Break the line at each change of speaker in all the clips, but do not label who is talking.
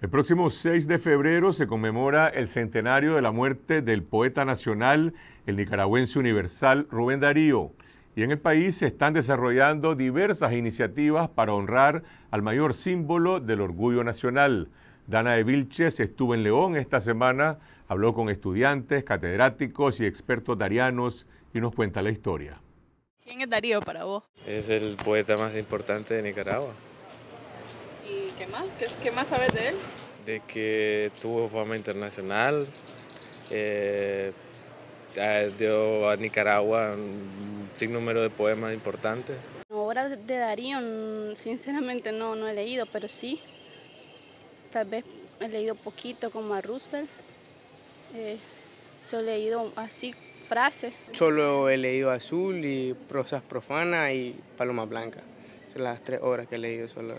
El próximo 6 de febrero se conmemora el centenario de la muerte del poeta nacional, el nicaragüense universal Rubén Darío. Y en el país se están desarrollando diversas iniciativas para honrar al mayor símbolo del orgullo nacional. Dana de Vilches estuvo en León esta semana, habló con estudiantes, catedráticos y expertos darianos y nos cuenta la historia.
¿Quién es Darío para vos?
Es el poeta más importante de Nicaragua.
¿Y qué más? ¿Qué, más sabes de él?
De que tuvo fama internacional, eh, dio a Nicaragua un número de poemas importantes.
obra de Darío, sinceramente no, no he leído, pero sí, tal vez he leído poquito como a Roosevelt. Eh, solo he leído así frases?
Solo he leído Azul y Prosas Profanas y Paloma Blanca. las tres obras que he leído solo.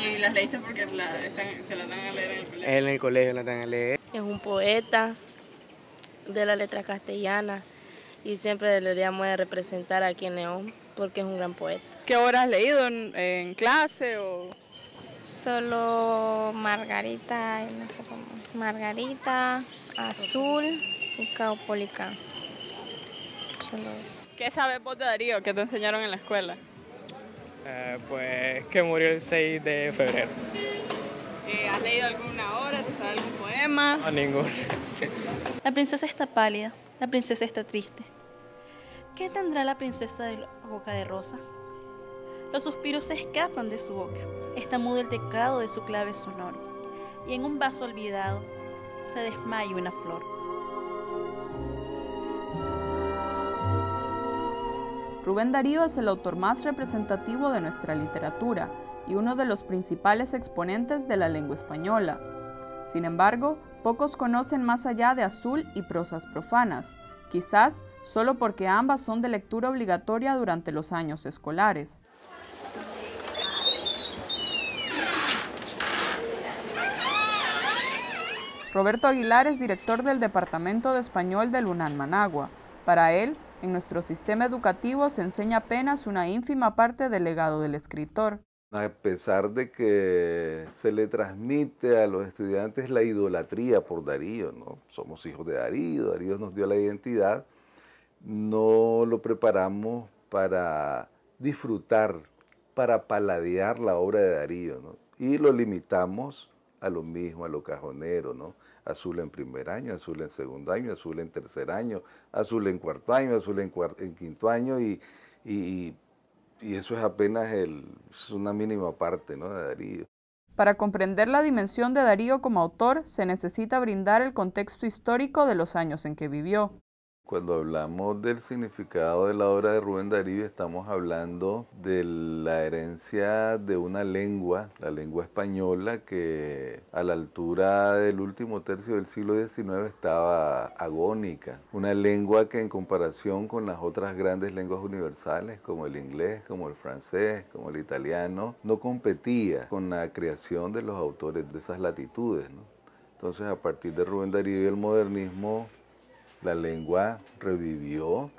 ¿Y las leíste porque se las
dan a leer en el colegio? En el colegio las dan a leer. Es un poeta
de la letra castellana y siempre deberíamos de representar aquí en León porque es un gran poeta. ¿Qué obras has leído en, clase o...? Solo Margarita, no sé cómo, Margarita, Azul y Caupolicán. ¿Qué sabes vos de Darío que te enseñaron en la escuela? Eh, pues que murió el 6 de febrero. Eh, ¿Has leído alguna obra? ¿Te sabes algún poema? No, ninguno. la princesa está pálida, la princesa está triste. ¿Qué tendrá la princesa de boca de rosa? Los suspiros se escapan de su boca, está mudo el teclado de su clave sonoro, y en un vaso olvidado se desmaya una flor. Rubén Darío es el autor más representativo de nuestra literatura y uno de los principales exponentes de la lengua española. Sin embargo, pocos conocen más allá de Azul y Prosas Profanas, quizás solo porque ambas son de lectura obligatoria durante los años escolares. Roberto Aguilar es director del Departamento de Español del UNAM Managua. Para él, en nuestro sistema educativo se enseña apenas una ínfima parte del legado del escritor.
A pesar de que se le transmite a los estudiantes la idolatría por Darío, ¿no? somos hijos de Darío, Darío nos dio la identidad, no lo preparamos para disfrutar, para paladear la obra de Darío, y lo limitamos a lo mismo, a lo cajonero, ¿no? Azul en primer año, azul en segundo año, azul en tercer año, azul en cuarto año, azul en, quinto año y, y, y, eso es apenas el, una mínima parte, ¿no? De Darío. Para
comprender la dimensión de Darío como autor, se necesita brindar el contexto histórico de los años en que vivió.
Cuando hablamos del significado de la obra de Rubén Darío, estamos hablando de la herencia de una lengua, la lengua española, que a la altura del último tercio del siglo XIX estaba agónica. Una lengua que en comparación con las otras grandes lenguas universales, como el inglés, como el francés, como el italiano, no competía con la creación de los autores de esas latitudes. Entonces, a partir de Rubén Darío el modernismo, la lengua revivió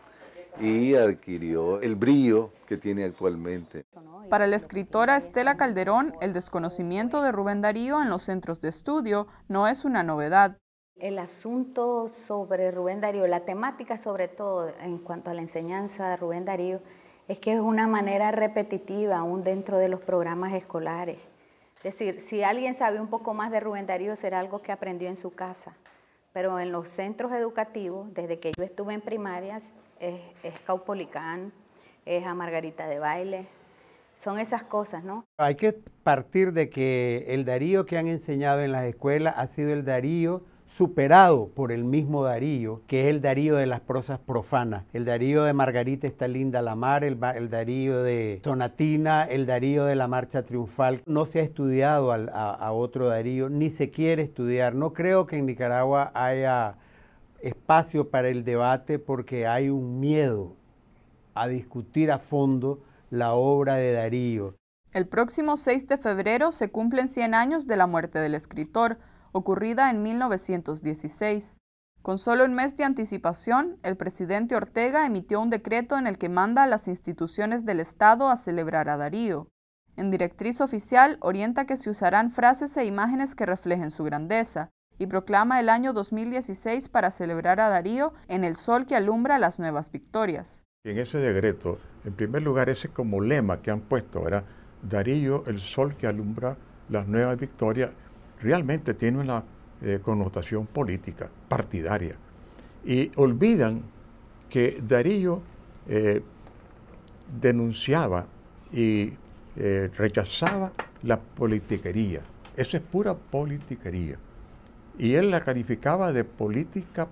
y adquirió el brillo que tiene actualmente.
Para la escritora Estela Calderón, el desconocimiento de Rubén Darío en los centros de estudio no es una novedad. El
asunto sobre Rubén Darío, la temática sobre todo en cuanto a la enseñanza de Rubén Darío, es que es una manera repetitiva aún dentro de los programas escolares. Es decir, si alguien sabe un poco más de Rubén Darío, será algo que aprendió en su casa pero en los centros educativos, desde que yo estuve en primarias, es, es Caupolicán, es a Margarita de Baile, son esas cosas, ¿no?
Hay que partir de que el Darío que han enseñado en las escuelas ha sido el Darío superado por el mismo Darío, que es el Darío de las prosas profanas, el Darío de Margarita está linda la mar, el, Darío de Sonatina, el Darío de la marcha triunfal. No se ha estudiado a otro Darío, ni se quiere estudiar. No creo que en Nicaragua haya espacio para el debate porque hay un miedo a discutir a fondo la obra de Darío.
El próximo 6 de febrero se cumplen 100 años de la muerte del escritor ocurrida en 1916. Con solo un mes de anticipación, el presidente Ortega emitió un decreto en el que manda a las instituciones del Estado a celebrar a Darío. En directriz oficial orienta que se usarán frases e imágenes que reflejen su grandeza, y proclama el año 2016 para celebrar a Darío en el sol que alumbra las nuevas victorias.
En ese decreto, en primer lugar, ese como lema que han puesto, era Darío, el sol que alumbra las nuevas victorias, realmente tiene una eh, connotación política, partidaria. Y olvidan que Darío eh, denunciaba y eh, rechazaba la politiquería. Eso es pura politiquería. Y él la calificaba de política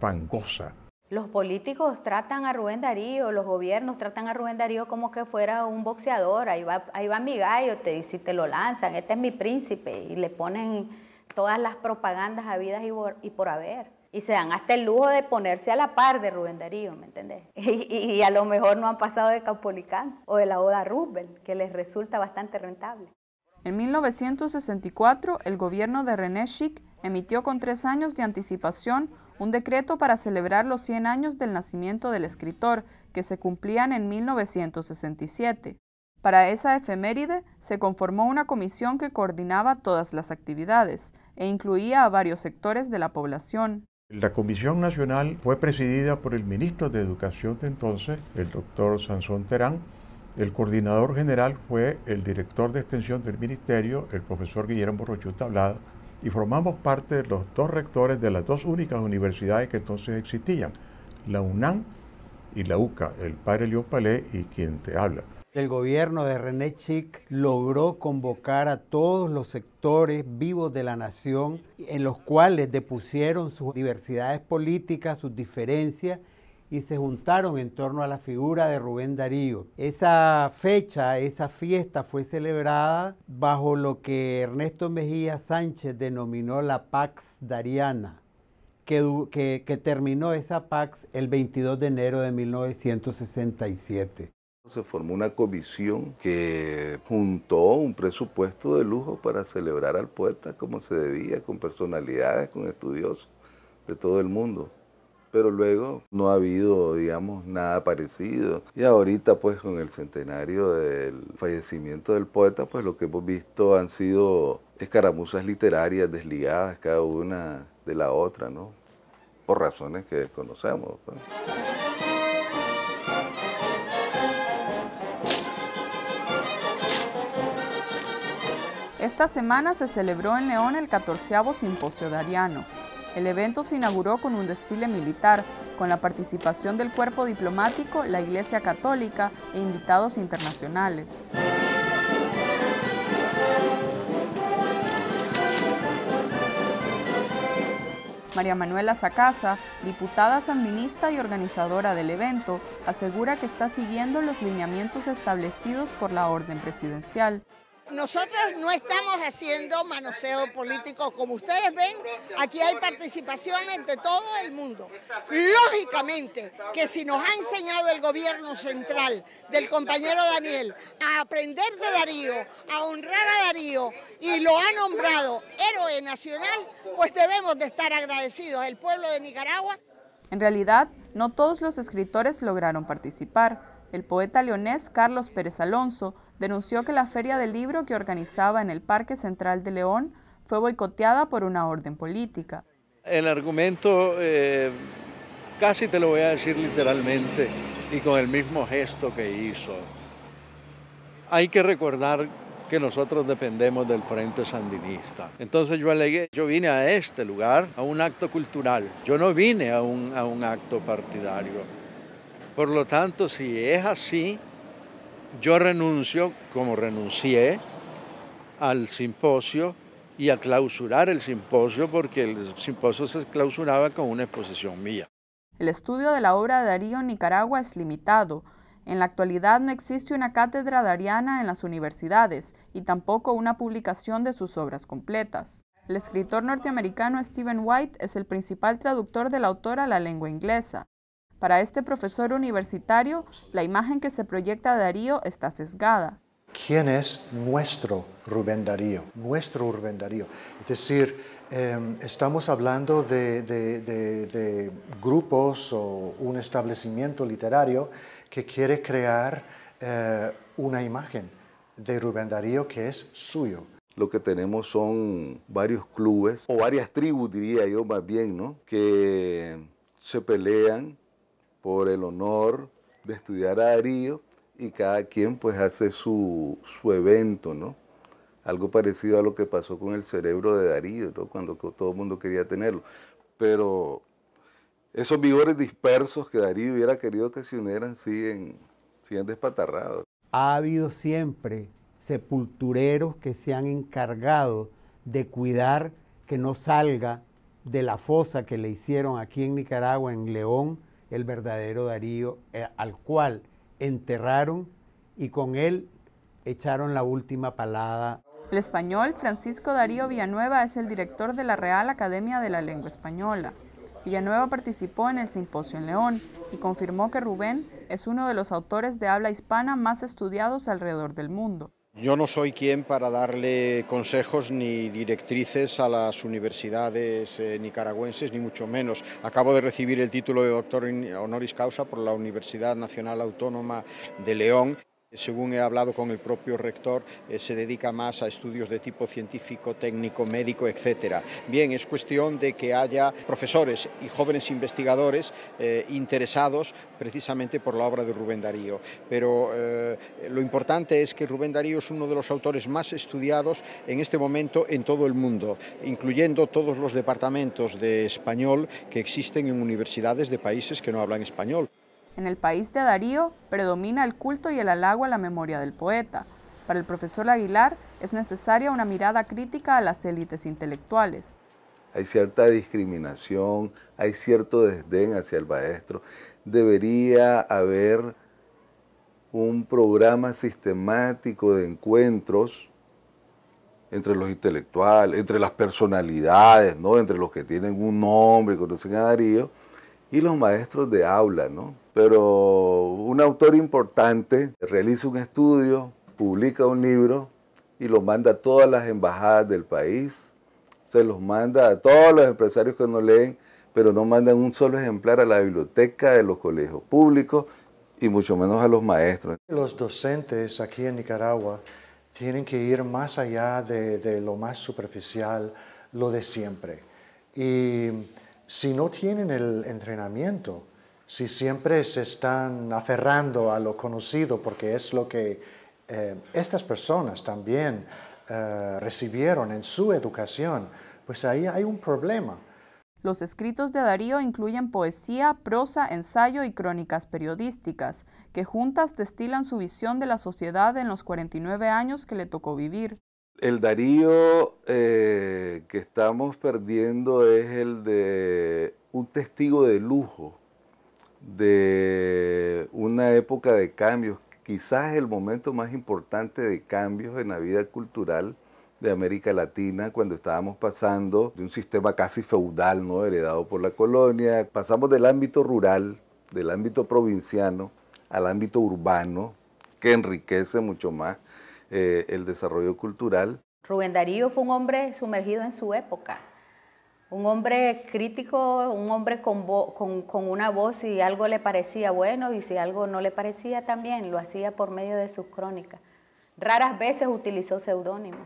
pangosa,
los políticos tratan a Rubén Darío, los gobiernos tratan a Rubén Darío como que fuera un boxeador, ahí va, ahí va mi gallo, te, si te lo lanzan, este es mi príncipe, y le ponen todas las propagandas habidas y por, y por haber. Y se dan hasta el lujo de ponerse a la par de Rubén Darío, ¿me entendés? Y, a lo mejor no han pasado de Capolicán o de la Oda Rubén, que les resulta bastante rentable.
En 1964, el gobierno de René Schick emitió con tres años de anticipación un decreto para celebrar los 100 años del nacimiento del escritor, que se cumplían en 1967. Para esa efeméride se conformó una comisión que coordinaba todas las actividades e incluía a varios sectores de la población.
La Comisión Nacional fue presidida por el ministro de Educación de entonces, el doctor Sansón Terán. El coordinador general fue el director de extensión del ministerio, el profesor Guillermo Rochuta Tablada, y formamos parte de los dos rectores de las dos únicas universidades que entonces existían, la UNAM y la UCA, el padre León Palé y quien te habla. El gobierno de René Chic logró convocar a
todos los sectores vivos de la nación, en los cuales depusieron sus diversidades políticas, sus diferencias y se juntaron en torno a la figura de Rubén Darío. Esa fecha, esa fiesta fue celebrada bajo lo que Ernesto Mejía Sánchez denominó la Pax Dariana, que, que, terminó esa Pax el 22 de enero de 1967.
Se formó una comisión que juntó un presupuesto de lujo para celebrar al poeta como se debía, con personalidades, con estudiosos de todo el mundo pero luego no ha habido, digamos, nada parecido. Y ahorita, pues, con el centenario del fallecimiento del poeta, pues lo que hemos visto han sido escaramuzas literarias desligadas cada una de la otra, ¿no? Por razones que desconocemos. Pues.
Esta semana se celebró en León el 14 Simposio Dariano, el evento se inauguró con un desfile militar, con la participación del cuerpo diplomático, la Iglesia Católica e invitados internacionales. María Manuela Sacasa, diputada sandinista y organizadora del evento, asegura que está siguiendo los lineamientos establecidos por la orden presidencial.
Nosotros no estamos haciendo manoseo político. Como ustedes ven, aquí hay participación entre todo el mundo. Lógicamente que si nos ha enseñado el gobierno central del compañero Daniel a aprender de Darío, a honrar a Darío y lo ha nombrado héroe nacional, pues debemos de estar agradecidos al pueblo de Nicaragua.
En realidad, no todos los escritores lograron participar. El poeta leonés Carlos Pérez Alonso denunció que la feria del libro que organizaba en el Parque Central de León fue boicoteada por una orden política.
El argumento
eh, casi te lo voy a decir literalmente y con el mismo gesto que hizo. Hay que recordar que nosotros dependemos del Frente Sandinista. Entonces yo alegué, yo vine a este lugar, a un acto cultural, yo no vine a un, a un acto partidario. Por lo tanto, si es así, yo renuncio, como renuncié, al simposio y a clausurar el simposio, porque el simposio se clausuraba con una exposición mía.
El estudio de la obra de Darío en Nicaragua es limitado. En la actualidad no existe una cátedra dariana en las universidades y tampoco una publicación de sus obras completas. El escritor norteamericano Stephen White es el principal traductor del la autora a la lengua inglesa. Para este profesor universitario, la imagen que se proyecta de Darío está sesgada.
¿Quién es nuestro Rubén Darío? Nuestro Rubén Darío. Es decir, em, estamos hablando de, grupos o un establecimiento literario que quiere crear eh, una imagen de Rubén Darío que es suyo lo
que tenemos son varios clubes, o varias tribus diría yo más bien, ¿no? Que se pelean por el honor de estudiar a Darío y cada quien pues hace su, evento, ¿no? Algo parecido a lo que pasó con el cerebro de Darío, Cuando todo el mundo quería tenerlo. Pero esos vigores dispersos que Darío hubiera querido que se unieran siguen, siguen despatarrados.
Ha habido siempre sepultureros que se han encargado de cuidar que no salga de la fosa que le hicieron aquí en Nicaragua, en León, el verdadero Darío, eh, al cual enterraron y con él echaron la última palada. El español Francisco
Darío Villanueva es el director de la Real Academia de la Lengua Española. Villanueva participó en el simposio en León y confirmó que Rubén es uno de los autores de habla hispana más estudiados alrededor del mundo.
Yo no soy quien para darle consejos ni directrices a las universidades eh, nicaragüenses, ni mucho menos. Acabo de recibir el título de doctor honoris causa por la Universidad Nacional Autónoma de León. Según he hablado con el propio rector, eh, se dedica más a estudios de tipo científico, técnico, médico, etc. Bien, es cuestión de que haya profesores y jóvenes investigadores eh, interesados precisamente por la obra de Rubén Darío. Pero eh, lo importante es que Rubén Darío es uno de los autores más estudiados en este momento en todo el mundo, incluyendo todos los departamentos de español que existen en universidades de países que no hablan español.
En el país de Darío predomina el culto y el halago a la memoria del poeta. Para el profesor Aguilar es necesaria una mirada crítica a las élites intelectuales.
Hay cierta discriminación, hay cierto desdén hacia el maestro. Debería haber un programa sistemático de encuentros entre los intelectuales, entre las personalidades, ¿no? entre los que tienen un nombre y conocen a Darío, y los maestros de aula, ¿no? Pero un autor importante realiza un estudio, publica un libro y lo manda a todas las embajadas del país, se los manda a todos los empresarios que no leen, pero no mandan un solo ejemplar a la biblioteca de los colegios públicos y mucho menos a los maestros.
Los docentes aquí en Nicaragua tienen que ir más allá de, de lo más superficial, lo de siempre. Y si no tienen el entrenamiento, si siempre se están aferrando a lo conocido, porque es lo que eh, estas personas también eh, recibieron en su educación, pues ahí hay un problema.
Los escritos de Darío incluyen poesía, prosa, ensayo y crónicas periodísticas, que juntas destilan su visión de la sociedad en los 49 años que le tocó vivir.
El Darío eh, que estamos perdiendo es el de un testigo de lujo, de una época de cambios, quizás el momento más importante de cambios en la vida cultural de América Latina, cuando estábamos pasando de un sistema casi feudal, ¿no? heredado por la colonia, pasamos del ámbito rural, del ámbito provinciano, al ámbito urbano, que enriquece mucho más eh, el desarrollo cultural.
Rubén Darío fue un hombre sumergido en su época un hombre crítico, un hombre con, una voz, si algo le parecía bueno y si algo no le parecía también, lo hacía por medio de sus crónicas. Raras veces utilizó seudónimos.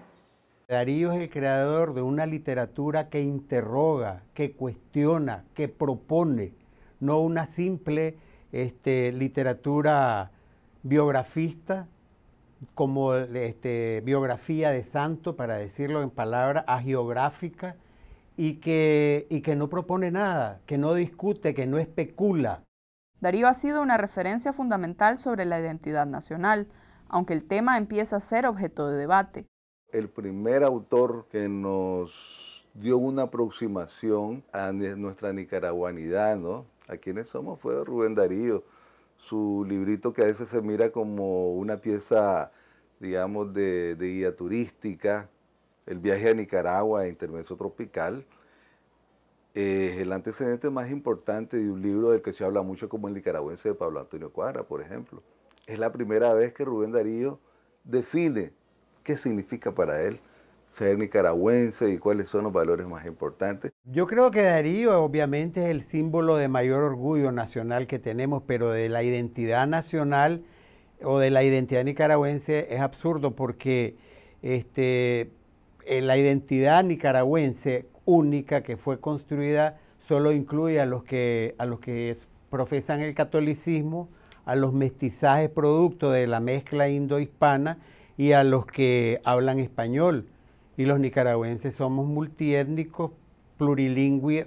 Darío es el creador de una literatura que interroga, que cuestiona, que propone, no una simple este, literatura biografista como este, biografía de santo, para decirlo en palabras, agiográfica, y que, y que no propone nada, que no discute, que no especula.
Darío ha sido una referencia fundamental sobre la identidad nacional, aunque el tema empieza a ser objeto de debate.
El primer autor que nos dio una aproximación a nuestra nicaraguanidad, ¿no? A quienes somos fue Rubén Darío. Su librito que a veces se mira como una pieza, digamos, de, de guía turística, el viaje a Nicaragua, e Intervenso Tropical, es eh, el antecedente más importante de un libro del que se habla mucho como el nicaragüense de Pablo Antonio Cuadra, por ejemplo. Es la primera vez que Rubén Darío define qué significa para él ser nicaragüense y cuáles son los valores más importantes.
Yo creo que Darío obviamente es el símbolo de mayor orgullo nacional que tenemos, pero de la identidad nacional o de la identidad nicaragüense es absurdo porque este, eh, la identidad nicaragüense única que fue construida solo incluye a los que, profesan el catolicismo, a los mestizajes producto de la mezcla indo-hispana y a los que hablan español. Y los nicaragüenses somos multiétnicos, plurilingües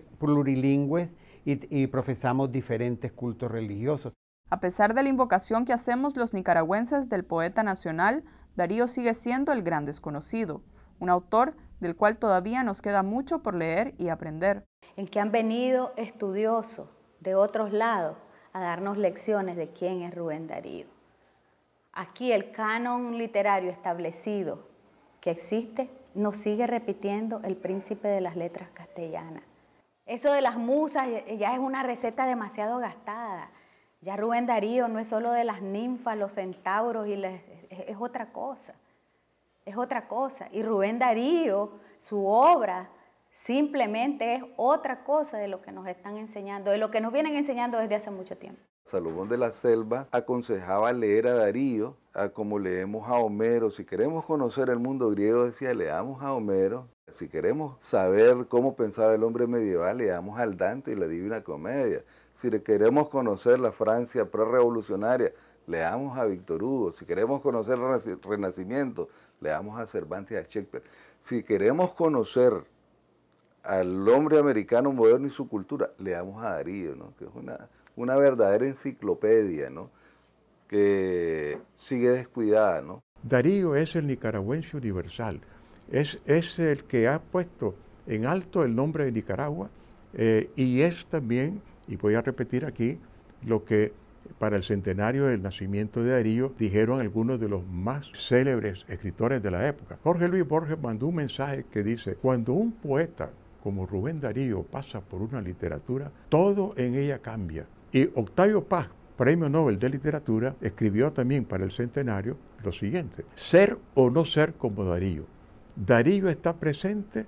y profesamos diferentes cultos religiosos. A
pesar de la invocación que hacemos los nicaragüenses del poeta nacional, Darío sigue siendo el gran desconocido un autor del cual todavía nos queda mucho por leer y aprender. En que han venido
estudiosos de otros lados a darnos lecciones de quién es Rubén Darío. Aquí el canon literario establecido que existe nos sigue repitiendo el príncipe de las letras castellanas. Eso de las musas ya es una receta demasiado gastada. Ya Rubén Darío no es solo de las ninfas, los centauros, y es otra cosa es otra cosa. Y Rubén Darío, su obra, simplemente es otra cosa de lo que nos están enseñando, de lo que nos vienen enseñando desde hace mucho tiempo.
Salomón de la Selva aconsejaba leer a Darío, a como leemos a Homero. Si queremos conocer el mundo griego, decía, leamos a Homero. Si queremos saber cómo pensaba el hombre medieval, leamos al Dante y la Divina Comedia. Si queremos conocer la Francia prerevolucionaria, leamos a Víctor Hugo. Si queremos conocer el Renacimiento, damos a Cervantes y a Shakespeare. Si queremos conocer al hombre americano moderno y su cultura, le damos a Darío, ¿no? que es una, verdadera enciclopedia, ¿no? que sigue descuidada. ¿no?
Darío es el nicaragüense universal, es, es el que ha puesto en alto el nombre de Nicaragua eh, y es también, y voy a repetir aquí, lo que para el centenario del nacimiento de Darío, dijeron algunos de los más célebres escritores de la época. Jorge Luis Borges mandó un mensaje que dice, cuando un poeta como Rubén Darío pasa por una literatura, todo en ella cambia. Y Octavio Paz, premio Nobel de Literatura, escribió también para el centenario lo siguiente, ser o no ser como Darío. Darío está presente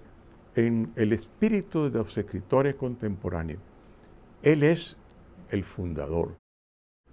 en el espíritu de los escritores contemporáneos. Él es el fundador.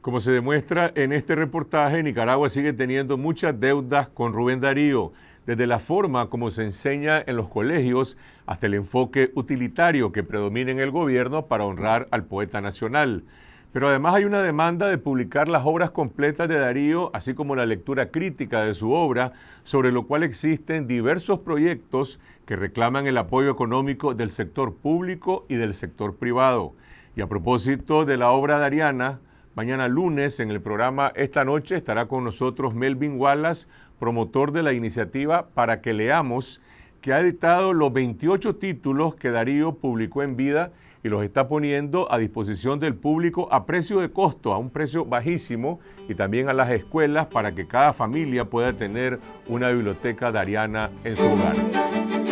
Como se demuestra en este reportaje, Nicaragua sigue teniendo muchas deudas con Rubén Darío, desde la forma como se enseña en los colegios hasta el enfoque utilitario que predomina en el gobierno para honrar al poeta nacional. Pero además hay una demanda de publicar las obras completas de Darío, así como la lectura crítica de su obra, sobre lo cual existen diversos proyectos que reclaman el apoyo económico del sector público y del sector privado. Y a propósito de la obra dariana, Mañana lunes en el programa Esta Noche estará con nosotros Melvin Wallace, promotor de la iniciativa Para que Leamos, que ha editado los 28 títulos que Darío publicó en vida y los está poniendo a disposición del público a precio de costo, a un precio bajísimo, y también a las escuelas para que cada familia pueda tener una biblioteca dariana en su hogar.